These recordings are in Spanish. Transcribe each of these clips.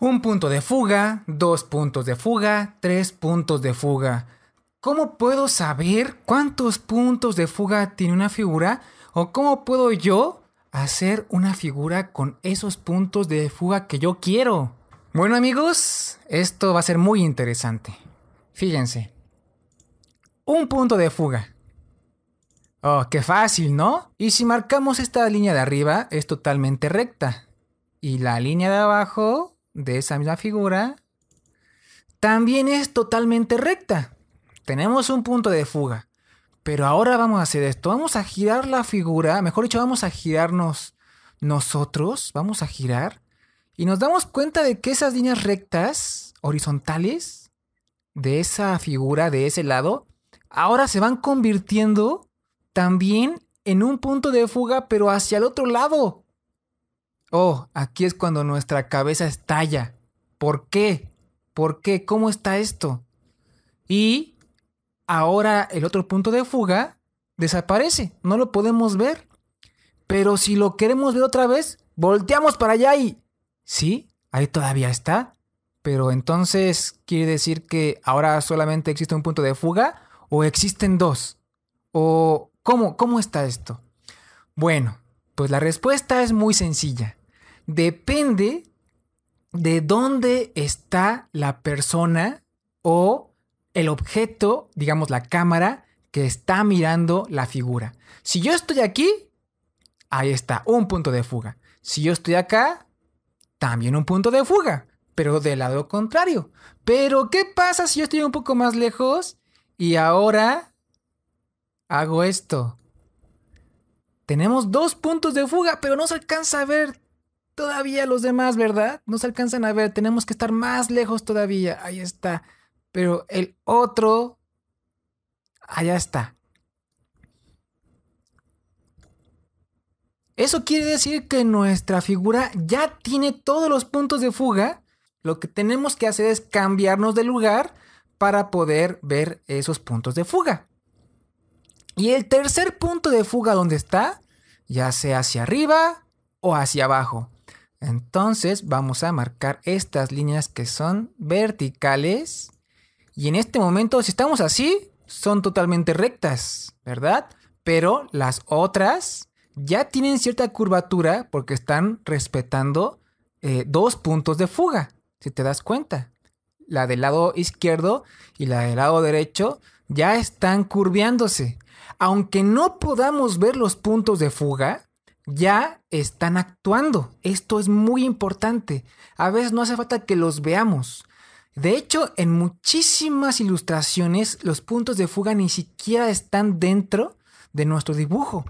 Un punto de fuga, dos puntos de fuga, tres puntos de fuga. ¿Cómo puedo saber cuántos puntos de fuga tiene una figura? ¿O cómo puedo yo hacer una figura con esos puntos de fuga que yo quiero? Bueno amigos, esto va a ser muy interesante. Fíjense. Un punto de fuga. Oh, qué fácil, ¿no? Y si marcamos esta línea de arriba, es totalmente recta. Y la línea de abajo de esa misma figura también es totalmente recta. Tenemos un punto de fuga. Pero ahora vamos a hacer esto. Vamos a girar la figura. Mejor dicho, vamos a girarnos nosotros. Vamos a girar. Y nos damos cuenta de que esas líneas rectas, horizontales, de esa figura, de ese lado, ahora se van convirtiendo también en un punto de fuga, pero hacia el otro lado. Oh, aquí es cuando nuestra cabeza estalla. ¿Por qué? ¿Por qué? ¿Cómo está esto? Y ahora el otro punto de fuga desaparece, no lo podemos ver. Pero si lo queremos ver otra vez, volteamos para allá y... Sí, ahí todavía está. Pero entonces, ¿quiere decir que ahora solamente existe un punto de fuga? ¿O existen dos? ¿O cómo, cómo está esto? Bueno, pues la respuesta es muy sencilla depende de dónde está la persona o el objeto, digamos la cámara, que está mirando la figura. Si yo estoy aquí, ahí está, un punto de fuga. Si yo estoy acá, también un punto de fuga, pero del lado contrario. Pero, ¿qué pasa si yo estoy un poco más lejos y ahora hago esto? Tenemos dos puntos de fuga, pero no se alcanza a ver Todavía los demás, ¿verdad? No se alcanzan a ver, tenemos que estar más lejos todavía. Ahí está. Pero el otro, allá está. Eso quiere decir que nuestra figura ya tiene todos los puntos de fuga. Lo que tenemos que hacer es cambiarnos de lugar para poder ver esos puntos de fuga. Y el tercer punto de fuga ¿dónde está, ya sea hacia arriba o hacia abajo. Entonces vamos a marcar estas líneas que son verticales. Y en este momento, si estamos así, son totalmente rectas, ¿verdad? Pero las otras ya tienen cierta curvatura porque están respetando eh, dos puntos de fuga, si te das cuenta. La del lado izquierdo y la del lado derecho ya están curviándose. Aunque no podamos ver los puntos de fuga, ya están actuando. Esto es muy importante. A veces no hace falta que los veamos. De hecho, en muchísimas ilustraciones los puntos de fuga ni siquiera están dentro de nuestro dibujo.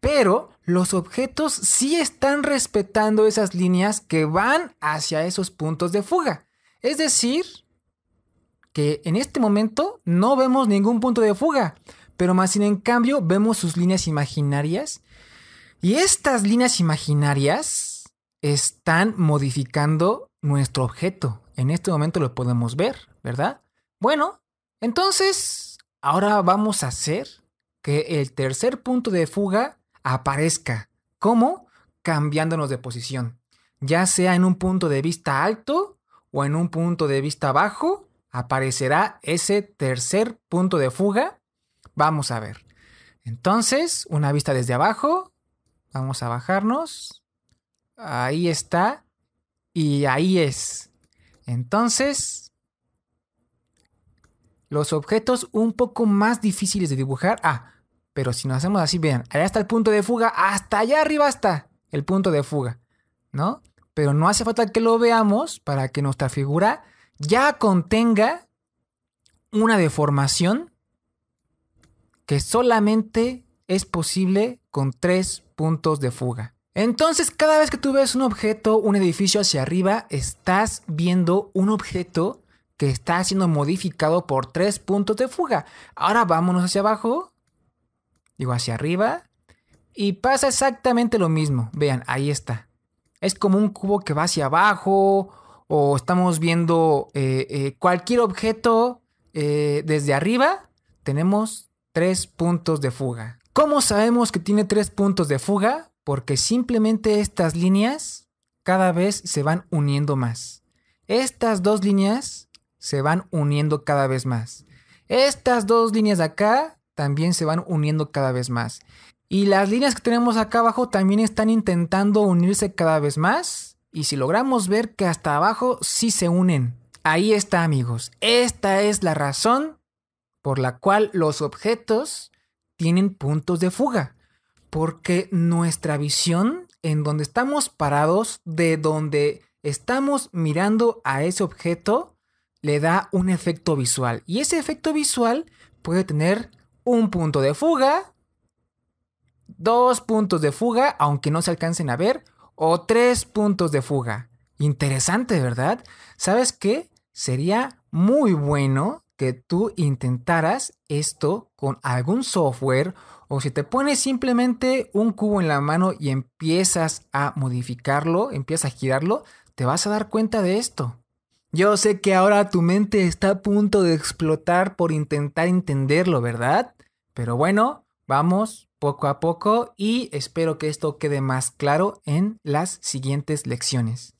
Pero los objetos sí están respetando esas líneas que van hacia esos puntos de fuga. Es decir, que en este momento no vemos ningún punto de fuga, pero más bien en cambio vemos sus líneas imaginarias y estas líneas imaginarias están modificando nuestro objeto. En este momento lo podemos ver, ¿verdad? Bueno, entonces ahora vamos a hacer que el tercer punto de fuga aparezca. ¿Cómo? Cambiándonos de posición. Ya sea en un punto de vista alto o en un punto de vista bajo, aparecerá ese tercer punto de fuga. Vamos a ver. Entonces, una vista desde abajo, Vamos a bajarnos. Ahí está. Y ahí es. Entonces, los objetos un poco más difíciles de dibujar. Ah, pero si nos hacemos así, vean, allá está el punto de fuga, hasta allá arriba está el punto de fuga, ¿no? Pero no hace falta que lo veamos para que nuestra figura ya contenga una deformación que solamente es posible con tres puntos de fuga. Entonces, cada vez que tú ves un objeto, un edificio hacia arriba, estás viendo un objeto que está siendo modificado por tres puntos de fuga. Ahora vámonos hacia abajo, digo hacia arriba, y pasa exactamente lo mismo. Vean, ahí está. Es como un cubo que va hacia abajo, o estamos viendo eh, eh, cualquier objeto eh, desde arriba, tenemos tres puntos de fuga. ¿Cómo sabemos que tiene tres puntos de fuga? Porque simplemente estas líneas cada vez se van uniendo más. Estas dos líneas se van uniendo cada vez más. Estas dos líneas de acá también se van uniendo cada vez más. Y las líneas que tenemos acá abajo también están intentando unirse cada vez más. Y si logramos ver que hasta abajo sí se unen. Ahí está amigos. Esta es la razón por la cual los objetos tienen puntos de fuga, porque nuestra visión en donde estamos parados, de donde estamos mirando a ese objeto, le da un efecto visual. Y ese efecto visual puede tener un punto de fuga, dos puntos de fuga, aunque no se alcancen a ver, o tres puntos de fuga. Interesante, ¿verdad? ¿Sabes qué? Sería muy bueno que tú intentaras esto con algún software o si te pones simplemente un cubo en la mano y empiezas a modificarlo, empiezas a girarlo, te vas a dar cuenta de esto. Yo sé que ahora tu mente está a punto de explotar por intentar entenderlo, ¿verdad? Pero bueno, vamos poco a poco y espero que esto quede más claro en las siguientes lecciones.